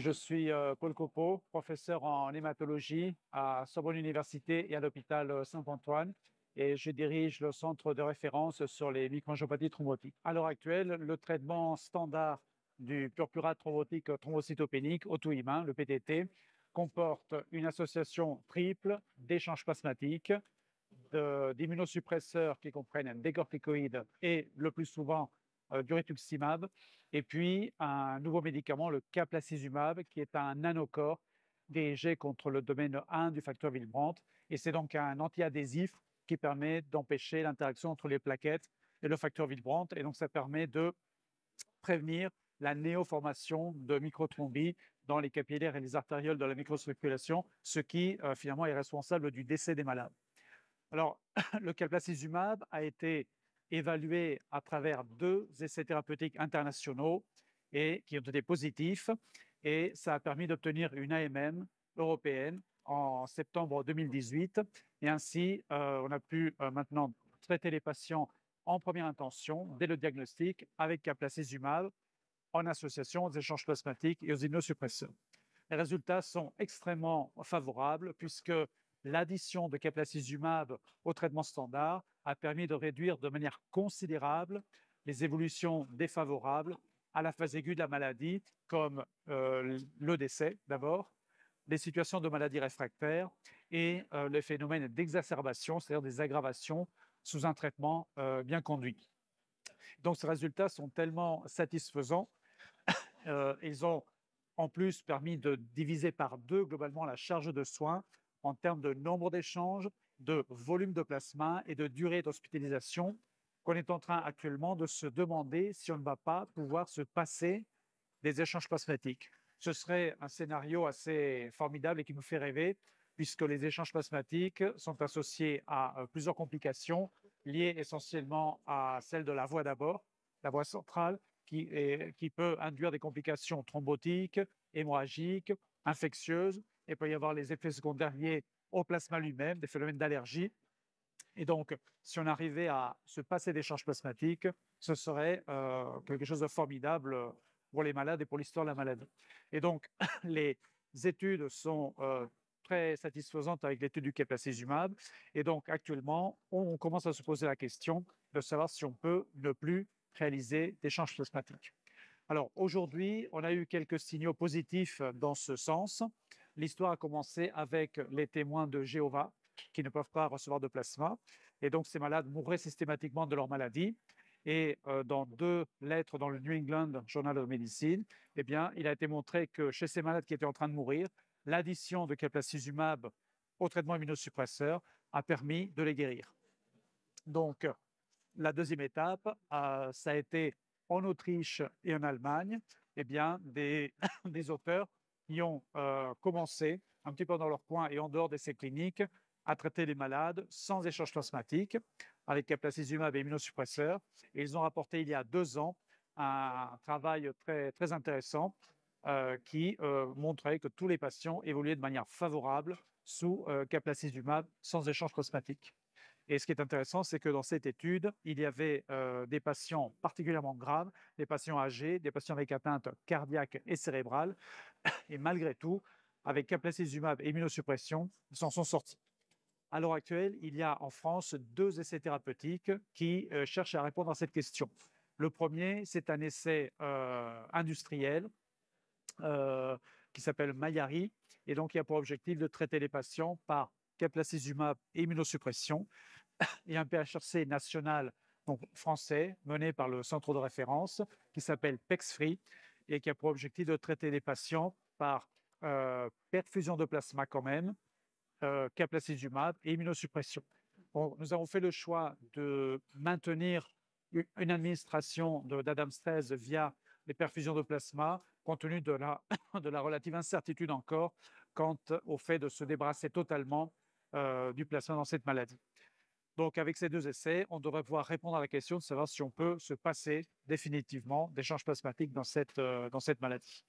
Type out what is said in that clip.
je suis euh, Paul Copeau, professeur en hématologie à Sorbonne Université et à l'hôpital euh, Saint-Antoine. Et je dirige le centre de référence sur les microangiopathies thrombotiques. À l'heure actuelle, le traitement standard du purpura thrombotique euh, thrombocytopénique auto-humain, le PTT, comporte une association triple d'échanges plasmatiques, d'immunosuppresseurs qui comprennent un corticoïdes et le plus souvent euh, du rituximab, et puis un nouveau médicament, le caplacizumab, qui est un nanocorps dirigé contre le domaine 1 du facteur Wilbrandt. Et c'est donc un antiadhésif qui permet d'empêcher l'interaction entre les plaquettes et le facteur Wilbrandt. Et donc, ça permet de prévenir la néoformation de microtrombies dans les capillaires et les artérioles de la microcirculation, ce qui euh, finalement est responsable du décès des malades. Alors, le caplacizumab a été évalué à travers deux essais thérapeutiques internationaux et qui ont été positifs. Et ça a permis d'obtenir une AMM européenne en septembre 2018. Et ainsi, euh, on a pu euh, maintenant traiter les patients en première intention, dès le diagnostic, avec caplacizumab, en association aux échanges plasmatiques et aux immunosuppresseurs. Les résultats sont extrêmement favorables puisque l'addition de caplacizumab au traitement standard a permis de réduire de manière considérable les évolutions défavorables à la phase aiguë de la maladie, comme euh, le décès d'abord, les situations de maladie réfractaires et euh, le phénomène d'exacerbation, c'est-à-dire des aggravations sous un traitement euh, bien conduit. Donc ces résultats sont tellement satisfaisants. ils ont en plus permis de diviser par deux globalement la charge de soins en termes de nombre d'échanges de volume de plasma et de durée d'hospitalisation qu'on est en train actuellement de se demander si on ne va pas pouvoir se passer des échanges plasmatiques. Ce serait un scénario assez formidable et qui nous fait rêver, puisque les échanges plasmatiques sont associés à euh, plusieurs complications liées essentiellement à celle de la voie d'abord, la voie centrale, qui, peut induire des complications thrombotiques, hémorragiques, infectieuses. et peut y avoir les effets secondaires liés au plasma lui-même, des phénomènes d'allergie. Et donc, si on arrivait à se passer des charges plasmatiques, ce serait euh, quelque chose de formidable pour les malades et pour l'histoire de la maladie. Et donc, les études sont euh, très satisfaisantes avec l'étude du keplacizumab. Et donc, actuellement, on, commence à se poser la question de savoir si on peut ne plus réaliser des plasmatiques. Alors, aujourd'hui, on a eu quelques signaux positifs dans ce sens. L'histoire a commencé avec les témoins de Jéhovah qui ne peuvent pas recevoir de plasma. Et donc, ces malades mouraient systématiquement de leur maladie. Et euh, dans deux lettres dans le New England Journal of Medicine, eh bien, il a été montré que chez ces malades qui étaient en train de mourir, l'addition de caplacizumab au traitement immunosuppresseur a permis de les guérir. Donc, la deuxième étape, euh, ça a été en Autriche et en Allemagne, eh bien, des auteurs ils ont euh, commencé, un petit peu dans leur coin et en dehors d'essais cliniques, à traiter les malades sans échange plasmatique avec caplacizumab et immunosuppresseurs. Et ils ont rapporté il y a deux ans un travail très, intéressant euh, qui euh, montrait que tous les patients évoluaient de manière favorable sous caplacizumab sans échange plasmatique. Et ce qui est intéressant, c'est que dans cette étude, il y avait euh, des patients particulièrement graves, des patients âgés, des patients avec atteinte cardiaque et cérébrale. Et malgré tout, avec caplacizumab et immunosuppression, ils s'en sont sortis. À l'heure actuelle, il y a en France deux essais thérapeutiques qui euh, cherchent à répondre à cette question. Le premier, c'est un essai euh, industriel qui s'appelle Mayari, et donc il a pour objectif de traiter les patients par caplacizumab et immunosuppression il y a un PHRC national donc français mené par le centre de référence qui s'appelle PEXFREE et qui a pour objectif de traiter les patients par euh, perfusion de plasma quand même, euh, caplacizumab et immunosuppression. Bon, nous avons fait le choix de maintenir une administration d'Adam 13 via les perfusions de plasma, compte tenu de la, relative incertitude encore quant au fait de se débrasser totalement euh, du plasma dans cette maladie. Donc, avec ces deux essais, on devrait pouvoir répondre à la question de savoir si on peut se passer définitivement des plasmatiques euh, dans cette maladie.